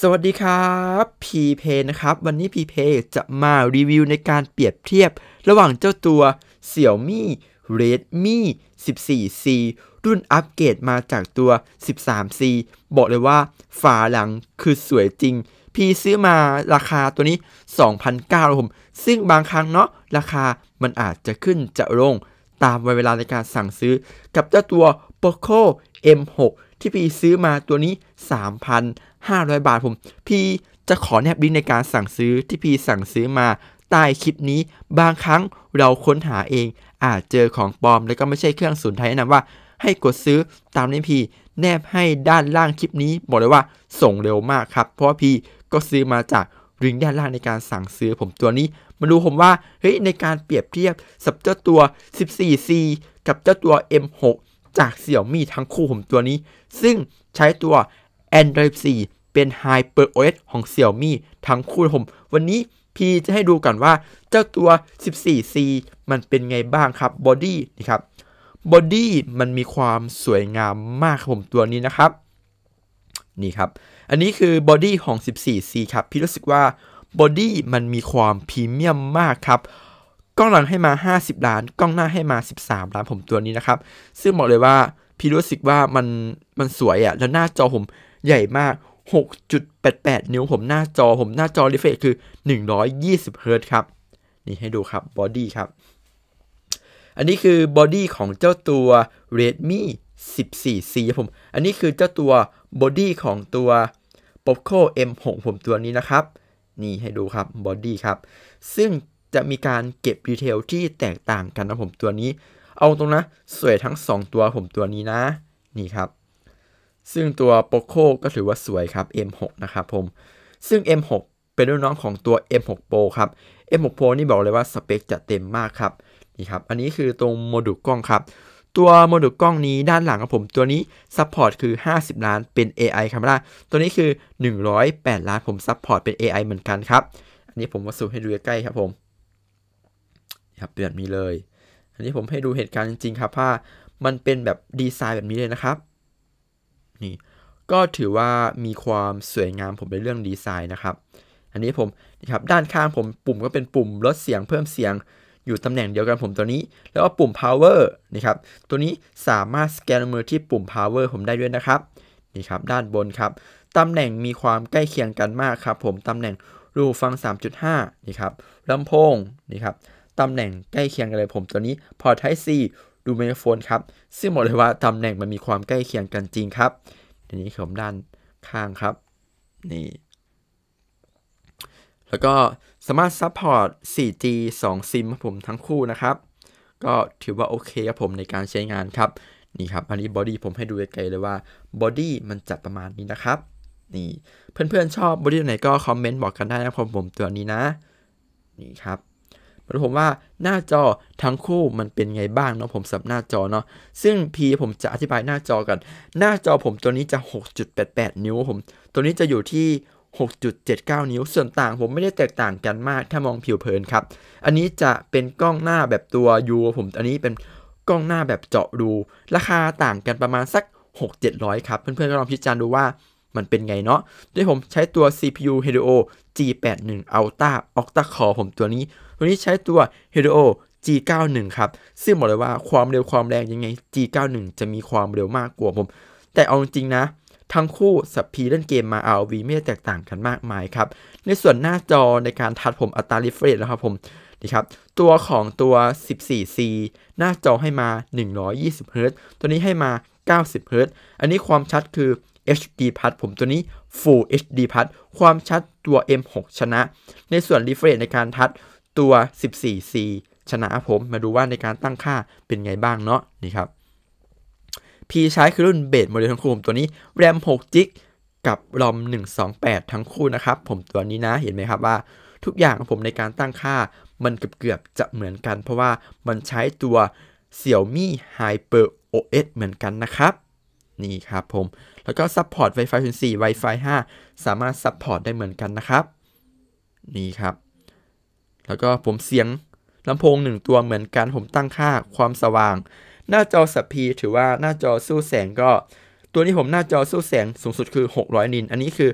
สวัสดีครับ พีเพนะครับ วันนี้พีเพจะมารีวิวในการเปรียบเทียบ ระหว่างเจ้าตัว Xiaomi Redmi 14C รุ่นอัปเกรดมาจากตัว 13C บอกเลยว่าฝาหลังคือสวยจริง พีซื้อมาราคาตัวนี้ 2,900ผมซึ่งบางครั้งเนาะราคามันอาจจะขึ้นจะลง ตามวเวลาในการสั่งซื้อกับเจ้าตัว Poco M6 ที่พีซื้อมาตัวนี้500บาทผมพี่จะขอแนบลิงก์ในการสั่งซื้อที่พี่สั่งซื้อมาใต้คลิปนี้บางครั้งเราค้นหาเองอาจเจอของปลอมแล้วก็ไม่ใช่เครื่องสูนไทยแนะนำว่า ให้กดซื้อตามลิงก์พี่แนบให้ด้านล่างคลิปนี้บอกเลยว่าส่งเร็วมากครับเพราะว่าพี่ก็ซื้อมาจากลิงก์ด้านล่างในการสั่งซื้อผมตัวนี้ มาดูผมว่าเฮ้ยในการเปรียบเทียบสับเจ้าตัว 14C กับเจ้าตัว M6 จากเสี่ยวมี่ทั้งคู่ผมตัวนี้ ซึ่งใช้ตัว Android 4 เป็น Hyper OS ของ Xiaomi ทั้งคู่ผม วันนี้พี่จะให้ดูกันว่าเจ้าตัว 14C มันเป็นไงบ้างครับบอดี้นี่ครับบอดี้มันมีความสวยงามมากครับผมตัวนี้นะครับนี่ครับอันนี้คือบอดี้ของ 14C ครับพี่รู้สึกว่าบอดี้มันมีความพรีเมียมมากครับ กล้องหลังให้มา 50 ล้าน กล้องหน้าให้มา 13 ล้านผมตัวนี้นะครับ ซึ่งบอกเลยว่าพี่รู้สึกว่ามันมันสวยอะ่ะแล้วหน้าจอผมใหญ่มาก 6.88 นิ้วผมหน้าจอผมหน้าจอรีเฟรชคือ120 h z ครับ นี่ให้ดูครับบอดี้ครับ อันนี้คือบอดี้ของเจ้าตัว Redmi 14C ผม อันนี้คือเจ้าตัวบอดี้ของตัว Poco M6 ผมตัวนี้นะครับ นี่ให้ดูครับบอดี้ครับ ซึ่งจะมีการเก็บดีเทลที่แตกต่างกันนะผมตัวนี้ เอาตรงนะสวยทั้ง 2 ตัวผมตัวนี้นะ นี่ครับซึ่งตัว Poco ก็ถือว่าสวยครับ M6 นะครับผม ซึ่ง M6 เป็นรุ่นน้องของตัว M6 Pro ครับ M6 Pro นี่บอกเลยว่าสเปคจะเต็มมากครับ นี่ครับ อันนี้คือตรงโมดูลกล้องครับ ตัวโมดูลกล้องนี้ด้านหลังครับผม ตัวนี้ซัพพอร์ตคือ 50ล้านเป็น AI คาเมราตัวนี้คือ 108 ล้าน ผมซัพพอร์ตเป็น AI เหมือนกันครับ อันนี้ผมมาสูให้ดูใกล้ครับผม ครับี่ยนมีเลย อันนี้ผมให้ดูเหตุการณ์จริงๆ ครับว่ามันเป็นแบบดีไซน์แบบนี้เลยนะครับนี่ก็ถือว่ามีความสวยงามผมในเรื่องดีไซน์นะครับอันนี้ผมนะครับด้านข้างผมปุ่มก็เป็นปุ่มลดเสียงเพิ่มเสียง อยู่ตำแหน่งเดียวกันผมตัวนี้ แล้วก็ปุ่ม power นะครับตัวนี้สามารถสแกนมือที่ปุ่ม power ผมได้ด้วยนะครับนี่ครับด้านบนครับตำแหน่งมีความใกล้เคียงกันมากครับผมตำแหน่งรูฟัง 3.5นี่ครับลำโพงนี่ครับตำแหน่งใกล้เคียงกันเลยผมตัวนี้พอทไ p ซีดูไมโครโฟนครับซึ่งบอกเลยว่า ตำแหน่งมันมีความใกล้เคียงกันจริงครับทีนี้ผมด้านข้างครับ นี่ แล้วก็สามารถซัพพอร์ต 4G 2ซิมผมทั้งคู่นะครับ ก็ถือว่าโอเคครับผมในการใช้งานครับ นี่ครับ อันนี้บอดี้ผมให้ดูไกลๆเลยว่าบอดี้มันจัดประมาณนี้นะครับ นี่เพื่อนๆชอบบอดี้ไหนก็คอมเมนต์บอกกันได้นะครับผมตัวนี้นะ นี่ครับมาผมว่าหน้าจอทั้งคู่มันเป็นไงบ้างเนาะผมสับหน้าจอเนาะซึ่ง P ผมจะอธิบายหน้าจอกันหน้าจอผมตัวนี้จะ6.88นิ้วผม ตัวนี้จะอยู่ที่ 6.79 นิ้วส่วนต่าง ผมไม่ได้แตกต่างกันมากถ้ามองผิวเผินครับอันนี้จะเป็นกล้องหน้าแบบตัว U ผมอันนี้เป็นกล้องหน้าแบบเจาะรูราคาต่างกันประมาณสัก 6-700 ครับเพื่อนๆก็ลองพิจารณาดูว่ามันเป็นไงเนาะ โดยผมใช้ตัว CPU Helio G81 Ultra Octa Core ผมตัวนี้ ตัวนี้ใช้ตัว Helio G91 ครับ ซึ่งบอกเลยว่าความเร็วความแรงยังไง G91 จะมีความเร็วมากกว่าผม แต่เอาจริงนะ ทั้งคู่สับพีเล่นเกมมาเอาวีไม่ได้แตกต่างกันมากมายครับ ในส่วนหน้าจอในการทัดผมอัตราริเฟรชนะครับผมนี่ครับ ตัวของตัว 14C หน้าจอให้มา 120Hz ตัวนี้ให้มา 90Hz อันนี้ความชัดคือ HD Plus ผมตัวนี้ Full HD Plus ความชัดตัว M6 ชนะ ในส่วน refresh ในการทัดตัว 14C ชนะผม มาดูว่าในการตั้งค่าเป็นไงบ้างเนาะนี่ครับพ่ใช้คือรุ่นเบสโมเดลทั้งคู่ผมตัวนี้แรม6 g กับรอม128 ทั้งคู่นะครับ ผมตัวนี้นะเห็นไหมครับว่า ทุกอย่างของผมในการตั้งค่ามันเกือบ ๆ จะเหมือนกัน เพราะว่ามันใช้ตัว Xiaomi Hyper OS เหมือนกันนะครับนี่ครับผม แล้วก็ซัพพอร์ต Wi-Fi 4 Wi-Fi 5สามารถซัพพอร์ตได้เหมือนกันนะครับ นี่ครับ แล้วก็ผมเสียงลำโพง 1 ตัวเหมือนกัน ผมตั้งค่าความสว่าง หน้าจอสัพพี ถือว่าหน้าจอสู้แสงก็ ตัวนี้ผมหน้าจอสู้แสงสูงสุดคือ600นินอันนี้คือ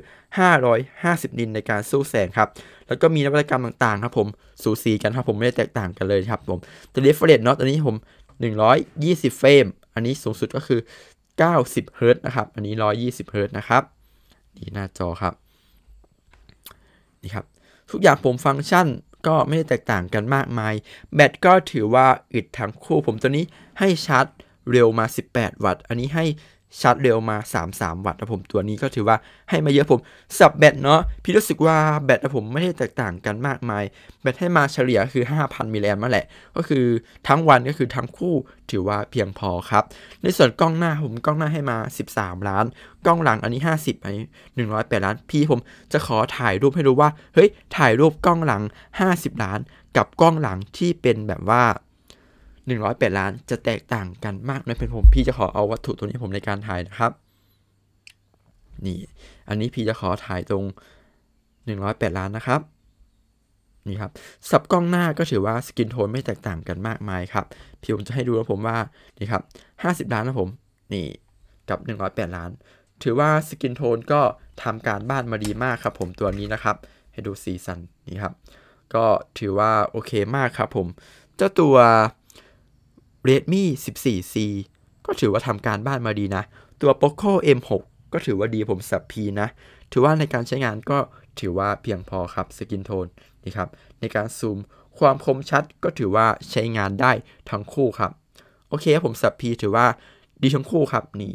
550นินในการสู้แสงครับ แล้วก็มีนวัตกรรมต่างๆครับผม สูสีกันครับผมไม่ได้แตกต่างกันเลยครับผมตัวเรฟเฟรนต์เนาะ ตัวนี้ผม120เฟรม อันนี้สูงสุดก็คือ90 h z นะครับ อันนี้120 h z นะครับนี่หน้าจอครับนี่ครับ ทุกอย่างผมฟังก์ชันก็ไม่ได้แตกต่างกันมากมาย แบตก็ถือว่าอึดทั้งคู่ผมตัวนี้ให้ชาร์จเร็วมา 18 วัตต์ อันนี้ให้ชาร์จเร็วมา 33 วัตต์นะผมตัวนี้ก็ถือว่าให้มาเยอะผมสับแบตเนาะพี่รู้สึกว่าแบตนะผมไม่ได้แตกต่างกันมากมาย แบตให้มาเฉลี่ยคือ 5,000 มิลลิแอมป์มาแหละ ก็คือทั้งวันก็คือทั้งคู่ถือว่าเพียงพอครับ ในส่วนกล้องหน้าผมกล้องหน้าให้มา 13ล้านกล้องหลังอันนี้ 50อันนี้108 ล้าน พี่ผมจะขอถ่ายรูปให้ดูว่าเฮ้ยถ่ายรูปกล้องหลัง 50ล้าน กับกล้องหลังที่เป็นแบบว่า108 ล้าน จะแตกต่างกันมากน้อยเป็นผมพี่จะขอเอาวัตถุตัวนี้ผมในการถ่ายนะครับ นี่ อันนี้พี่จะขอถ่ายตรง 108 ล้านนะครับ นี่ครับ สับกล้องหน้าก็ถือว่า สกินโทน ไม่แตกต่างกันมากมายครับ พี่ผมจะให้ดูนะผมว่านี่ครับ50 ล้านนะผม นี่กับ 108 ล้าน ถือว่าสกินโทนก็ทำการบ้านมาดีมากครับผมตัวนี้นะครับให้ดูสีสันนี่ครับก็ถือว่าโอเคมากครับผมเจ้าตัว Redmi 14C ก็ถือว่าทำการบ้านมาดีนะ ตัว Poco M6 ก็ถือว่าดีผมสับพีนะ ถือว่าในการใช้งานก็ถือว่าเพียงพอครับสกินโทน นี่ครับในการซูมความคมชัดก็ถือว่าใช้งานได้ทั้งคู่ครับ โอเคผมสับพี ถือว่าดีทั้งคู่ครับนี่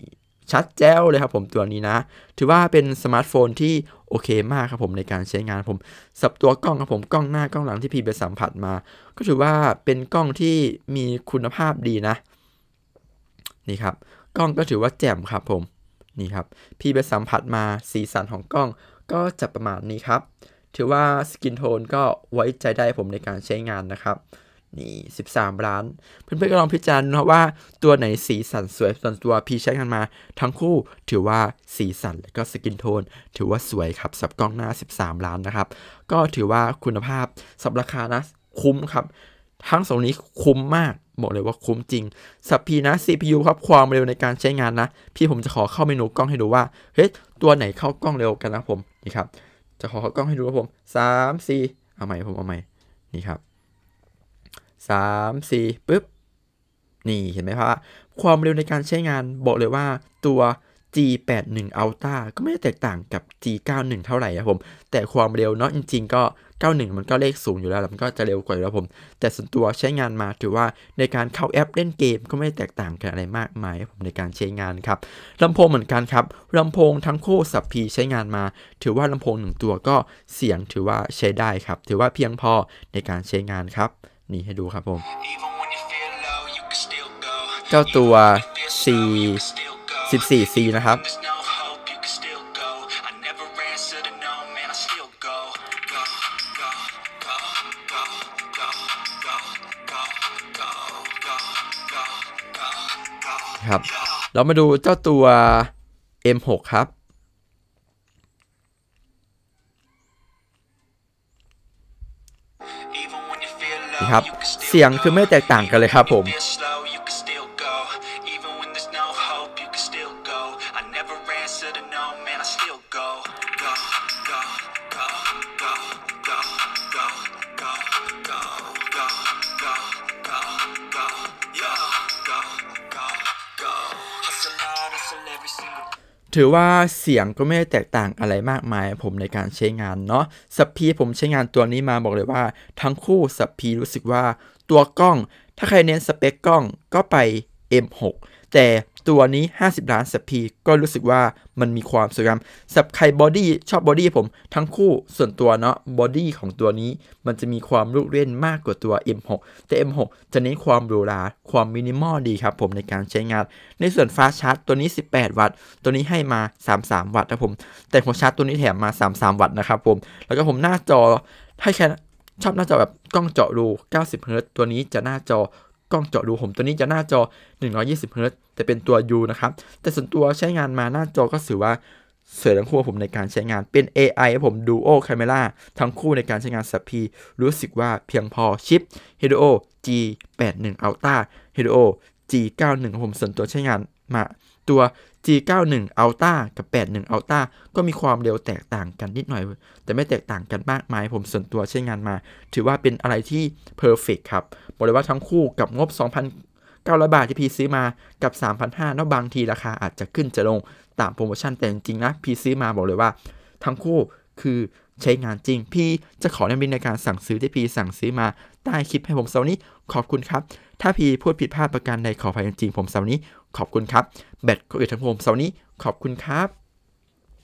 ชัดแจ้วเลยครับผมตัวนี้นะ ถือว่าเป็นสมาร์ทโฟนที่โอเคมากครับผมในการใช้งานผม สับตัวกล้องครับผมกล้องหน้ากล้องหลังที่พี่ไปสัมผัสมา ก็ถือว่าเป็นกล้องที่มีคุณภาพดีนะนี่ครับ กล้องก็ถือว่าแจ่มครับ ผมนี่ครับ พี่ไปสัมผัสมา สีสันของกล้องก็จะประมาณนี้ครับ ถือว่าสกินโทนก็ไว้ใจได้ผมในการใช้งานนะครับนี่13ล้าน เพื่อนๆก็ลองพิจารณาว่าตัวไหนสีสันสวยส่วนตัวพี่ใช้กันมา ทั้งคู่ถือว่าสีสันและก็สกินโทนถือว่าสวยครับสับกล้องหน้า 13 ล้านนะครับ ก็ถือว่าคุณภาพสับราคานะคุ้มครับ ทั้งสองนี้คุ้มมากบอกเลยว่าคุ้มจริง สับพีนะ CPU ครับความเร็วในการใช้งานนะ พี่ผมจะขอเข้าเมนูกล้องให้ดูว่าเฮ้ยตัวไหนเข้ากล้องเร็วกันนะผมนี่ครับจะขอเข้ากล้องให้ดูครับผม3 4เอาใหม่ผมเอาใหม่นี่ครับ3 4ปึ๊บนี่เห็นไหมครับความเร็วในการใช้งานบอกเลยว่าตัว G81 Ultra ก็ไม่ได้แตกต่างกับ G91 เท่าไหร่ครับผม แต่ความเร็วเนาะจริง ๆ ก็ 91 มันก็เลขสูงอยู่แล้วมันก็จะเร็วกว่าแล้วผม แต่ส่วนตัวใช้งานมาถือว่าในการเข้าแอปเล่นเกมก็ไม่ได้แตกต่างกันอะไรมากมายครับผมในการใช้งานครับลำโพงเหมือนกันครับลำโพงทั้งคู่สับพีใช้งานมา ถือว่าลำโพงหนึ่งตัวก็เสียงถือว่าใช้ได้ครับ ถือว่าเพียงพอ ในการใช้งานครับนี่ ให้ดูครับ ผม เจ้าตัว C 14 C นะครับ ครับ เรามาดูเจ้าตัว M6 ครับครับเสียงคือไม่แตกต่างกันเลยครับผม e ถือว่าเสียงก็ไม่ได้แตกต่างอะไรมากมายผมในการใช้งานเนาะสับพีผมใช้งานตัวนี้มาบอกเลยว่า ทั้งคู่สับพีรู้สึกว่าตัวกล้อง ถ้าใครเน้นสเปคกล้องก็ไป M6 แต่ตัวนี้ 50ล้านสับพีก็รู้สึกว่ามันมีความสวยงามสับใครบอดี้ชอบบอดี้ผมทั้งคู่ส่วนตัวเนาะบอดี้ของตัวนี้มันจะมีความลุกเล่นมากกว่าตัว M6 แต่ M6 จะเน้นความหรูหราความมินิมอลดีครับผมในการใช้งาน ในส่วนฟ้าชาร์จตัวนี้ 18 วัตต์ ตัวนี้ให้มา 33วัตต์นะผม แต่หัวชาร์จตัวนี้แถมมา33วัตต์นะครับผมแล้วก็ผมหน้าจอให้แค่ชอบหน้าจอแบบกล้องเจาะรู90เฮิร์ตตัวนี้จะหน้าจอกล้องเจาะรูผม ตัวนี้จะหน้าจอ120เฮิร์ตจะเป็นตัว U นะครับ แต่ส่วนตัวใช้งานมาหน้าจอก็ถือว่าเสริมทั้งคู่ผมในการใช้งาน เป็น AI ผม duo Camera ทั้งคู่ในการใช้งานสัพพี รู้สึกว่าเพียงพอชิป Helio G81 Ultra Helio G91 ผมส่วนตัวใช้งานมาตัว G91 Ultra กับ 81 Ultra ก็มีความเร็วแตกต่างกันนิดหน่อย แต่ไม่แตกต่างกันมากมายผมส่วนตัวใช้งานมา ถือว่าเป็นอะไรที่เพอร์เฟกครับบอกเลยว่าทั้งคู่กับงบ900บาทที่พีซื้อมากับ 3,500เนาะบางทีราคาอาจจะขึ้นจะลงตามโปรโมชั่นแต่จริงๆนะพีซื้อมาบอกเลยว่า ทั้งคู่คือใช้งานจริง พี่จะขอแนะนำในการสั่งซื้อที่พีสั่งซื้อมาใต้คลิปให้ผมเสาร์นี้ ขอบคุณครับ ถ้าพีพูดผิดพลาดประการใดขออภัยจริงผมเสาร์นี้ ขอบคุณครับแบตก็อูดทั้งผมเสาร์นี้ ขอบคุณครับ